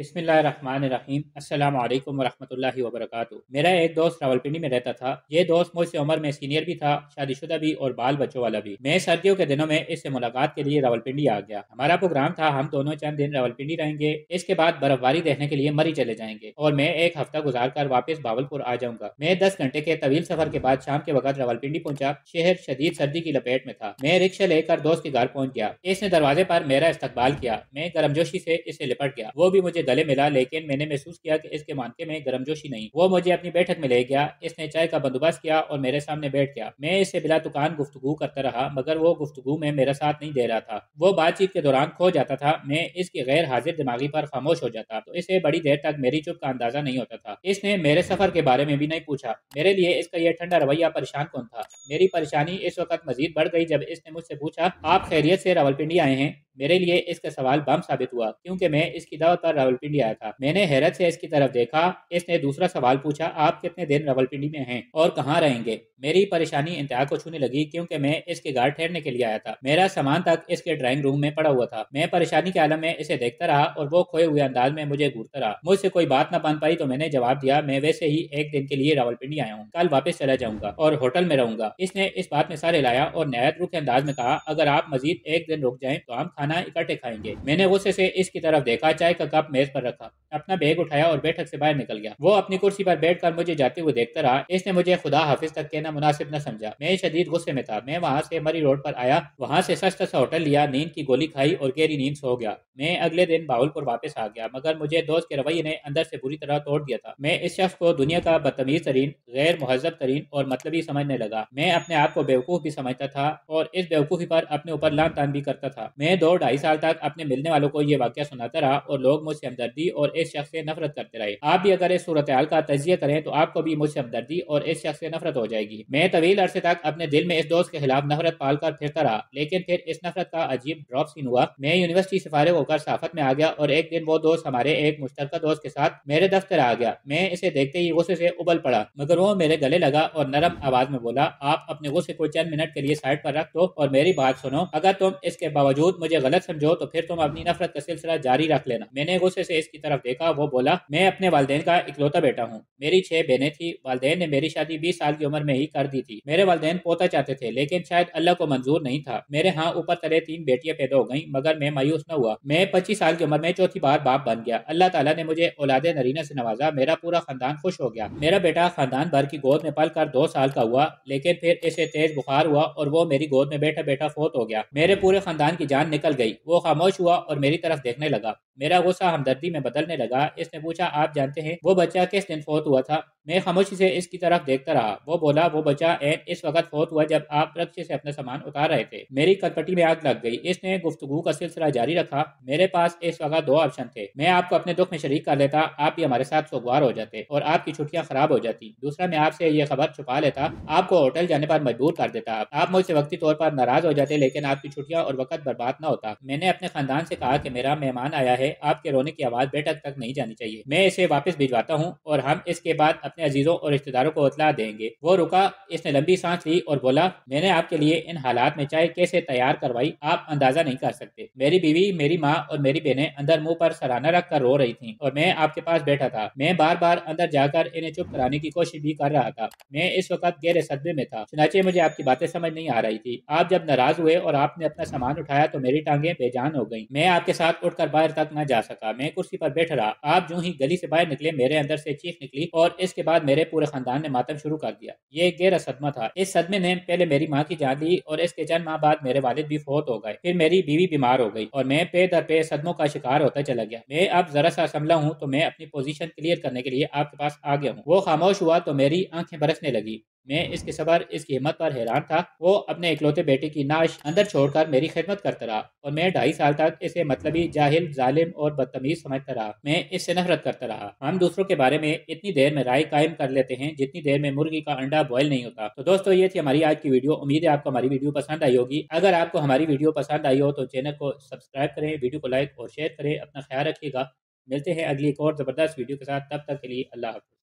बिसमीम अल्लाम वरहमल वरक मेरा एक दोस्त रावलपिंडी में रहता था ये दोस्त मुझसे उम्र में सीनियर भी था शादीशुदा भी और बाल बच्चों वाला भी मैं सर्दियों के दिनों में इससे मुलाकात के लिए रावलपिंडी आ गया हमारा प्रोग्राम था हम दोनों चंद दिन रावलपिंडी रहेंगे इसके बाद बर्फबारी देखने के लिए मरी चले जाएंगे और मैं एक हफ्ता गुजार कर वापस बावलपुर आ जाऊंगा मैं दस घंटे के तवील सफर के बाद शाम के वक्त रावलपिंडी पहुँचा शहर शदीद सर्दी की लपेट में था मैं रिक्शा लेकर दोस्त के घर पहुँच गया इसने दरवाजे पर मेरा इस्तकबाल किया मैं गर्मजोशी से इसे लिपट गया वो भी मुझे गले मिला लेकिन मैंने महसूस किया कि इसके मानके में गर्मजोशी नहीं वो मुझे अपनी बैठक में ले गया इसने चाय का बंदोबस्त किया और मेरे सामने बैठ गया मैं इससे बिला दुकान गुफ्तगु करता रहा मगर वो गुफ्तगु में मेरा साथ नहीं दे रहा था वो बातचीत के दौरान खो जाता था मैं इसकी गैर हाजिर दिमागी पर खामोश हो जाता तो इसे बड़ी देर तक मेरी चुप का अंदाजा नहीं होता था इसने मेरे सफर के बारे में भी नहीं पूछा मेरे लिए इसका यह ठंडा रवैया परेशान कौन था मेरी परेशानी इस वक्त मजीद बढ़ गई जब इसने मुझसे पूछा आप खैरियत से रावलपिंडी आए हैं मेरे लिए इसका सवाल बम साबित हुआ क्योंकि मैं इसकी दावत पर रावलपिंडी आया था मैंने हैरत से इसकी तरफ देखा इसने दूसरा सवाल पूछा आप कितने दिन रावलपिंडी में हैं और कहाँ रहेंगे मेरी परेशानी इंतहा को छूने लगी क्योंकि मैं इसके घर ठहरने के लिए आया था मेरा सामान तक इसके ड्राइंग रूम में पड़ा हुआ था मैं परेशानी के आलम में इसे देखता रहा और वो खोए हुए अंदाज में मुझे घूरता रहा मुझसे कोई बात न बन पाई तो मैंने जवाब दिया मैं वैसे ही एक दिन के लिए रावलपिंडी आया हूँ कल वापस चला जाऊंगा और होटल में रहूंगा इसने इस बात में सारे हिलाया और नहायत रुख अंदाज में कहा अगर आप मजीद एक दिन रुक जाए तो हम खाना इकट्ठे खाएंगे मैंने गुस्से ऐसी इसकी तरफ देखा चाय का कप मेज पर रखा अपना बैग उठाया और बैठक से बाहर निकल गया वो अपनी कुर्सी पर बैठकर मुझे जाते हुए देखता रहा इसने मुझे खुदा हाफिज तक कहना मुनासिब न समझा मैं शदीद गुस्से में था मैं वहाँ से मरी रोड पर आया वहाँ से सस्ता सा होटल लिया नींद की गोली खाई और गहरी नींद सो गया मैं अगले दिन बाहुलपुर वापस आ गया मगर मुझे दोस्त के रवैये ने अंदर से बुरी तरह तोड़ दिया था मैं इस शख्स को दुनिया का बदतमीज तरीन गैर महजब तरीन और मतलबी समझने लगा मैं अपने आप को बेवकूफ़ भी समझता था और इस बेवकूफ़ी पर अपने ऊपर लान तान भी करता था मैं दो ढाई साल तक अपने मिलने वालों को ये वाक्य सुनाता रहा और लोग मुझसे हमदर्दी और इस शख्स से नफरत करते रहे आप भी अगर इस सूरत हाल का तजिया करें तो आपको भी मुझसे हमदर्दी और इस शख्स से नफरत हो जाएगी मैं तवील अरसे तक अपने दिल में इस दोस्त के खिलाफ नफरत पाल कर फिरता रहा लेकिन फिर इस नफरत का अजीब ड्रॉप सीन हुआ मैं यूनिवर्सिटी से फारिग होकर साफत में आ गया और एक दिन वो दोस्त हमारे एक मुश्तर दोस्त के साथ मेरे दफ्तर आ गया मैं इसे देखते ही गुस्से से उबल पड़ा मगर वो मेरे गले लगा और नरम आवाज में बोला आप अपने गुस्से को चंद मिनट के लिए साइड पर रख दो और मेरी बात सुनो अगर तुम इसके बावजूद मुझे गलत समझो तो फिर तुम अपनी नफरत का सिलसिला जारी रख लेना मैंने गुस्से से इसकी तरफ देखा वो बोला मैं अपने वाले का इकलौता बेटा हूँ मेरी छह बहने थी वालदेन ने मेरी शादी बीस साल की उम्र में ही कर दी थी मेरे वाले पोता चाहते थे लेकिन शायद अल्लाह को मंजूर नहीं था मेरे यहाँ ऊपर तरह तीन बेटियां पैदा हो गई मगर मैं मायूस न हुआ मैं पच्चीस साल की उम्र में चौथी बार बाप बन गया अल्लाह तला ने मुझे औलाद नरीना से नवाजा मेरा पूरा खानदान खुश हो गया मेरा बेटा खानदान भर की गोद में पल कर दो साल का हुआ लेकिन फिर इसे तेज बुखार हुआ और वो मेरी गोद में बैठा बैठा फोत हो गया मेरे पूरे खानदान की जान निकल गई वो खामोश हुआ और मेरी तरफ देखने लगा मेरा गुस्सा हमदर्दी में बदलने लगा इसने पूछा आप जानते हैं वो बच्चा किस दिन फोत हुआ था मैं खामोशी से इसकी तरफ देखता रहा वो बोला वो बच्चा एन इस वक्त फोत हुआ जब आप रक्षे से अपना सामान उतार रहे थे मेरी कटपटी में आग लग गई इसने गुफ्तगु का सिलसिला जारी रखा मेरे पास इस वक्त दो ऑप्शन थे मैं आपको अपने दुख में शरीक कर लेता आप भी हमारे साथ सोगवार हो जाते और आपकी छुट्टियाँ खराब हो जाती दूसरा मैं आपसे ये खबर छुपा लेता आपको होटल जाने पर मजबूर कर देता आप मुझसे वक्ती तौर पर नाराज हो जाते लेकिन आपकी छुट्टियाँ और वक्त बर्बाद न होता मैंने अपने खानदान से कहा कि मेरा मेहमान आया है आपके रोने की आवाज़ बेटक तक नहीं जानी चाहिए मैं इसे वापस भिजवाता हूँ और हम इसके बाद अपने अजीजों और रिश्तेदारों को बतला देंगे वो रुका इसने लंबी सांस ली और बोला मैंने आपके लिए इन हालात में चाय कैसे तैयार करवाई आप अंदाजा नहीं कर सकते मेरी बीवी मेरी माँ और मेरी बहनें अंदर मुंह पर सराहना रख कर रो रही थी और मैं आपके पास बैठा था मैं बार बार अंदर जाकर इन्हें चुप कराने की कोशिश भी कर रहा था मैं इस वक्त गहरे सदमे में था चुनाचे मुझे आपकी बातें समझ नहीं आ रही थी आप जब नाराज हुए और आपने अपना सामान उठाया तो मेरी टांगे बेजान हो गई मैं आपके साथ उठकर बाहर तक न जा सका मैं कुर्सी पर बैठ रहा आप जो ही गली से बाहर निकले मेरे अंदर से चीख निकली और इसके बाद मेरे पूरे खानदान ने मातम शुरू कर दिया ये एक गहरा सदमा था इस सदमे ने पहले मेरी माँ की जान ली और इसके चंद माह बाद मेरे वालिद भी फोत हो गए फिर मेरी बीवी बीमार हो गई और मैं पे दर पे सदमों का शिकार होता चला गया मैं अब जरा सा संभला हूँ तो मैं अपनी पोजिशन क्लियर करने के लिए आपके पास आ गया हूँ वो खामोश हुआ तो मेरी आंखें बरसने लगी मैं इसके सबर इसकी हिम्मत पर हैरान था वो अपने इकलौते बेटे की नाश अंदर छोड़कर मेरी खिदमत करता रहा और मैं ढाई साल तक इसे मतलबी जाहिल जालिम और बदतमीज समझता रहा मैं इससे नफरत करता रहा हम दूसरों के बारे में इतनी देर में राय कायम कर लेते हैं जितनी देर में मुर्गी का अंडा बॉयल नहीं होता तो दोस्तों ये थी हमारी आज की वीडियो उम्मीद है आपको हमारी वीडियो पसंद आई होगी अगर आपको हमारी वीडियो पसंद आई हो तो चैनल को सब्सक्राइब करें वीडियो को लाइक और शेयर करें अपना ख्याल रखिएगा मिलते हैं अगली एक और ज़बरदस्त वीडियो के साथ तब तक के लिए अल्लाह हाफिज़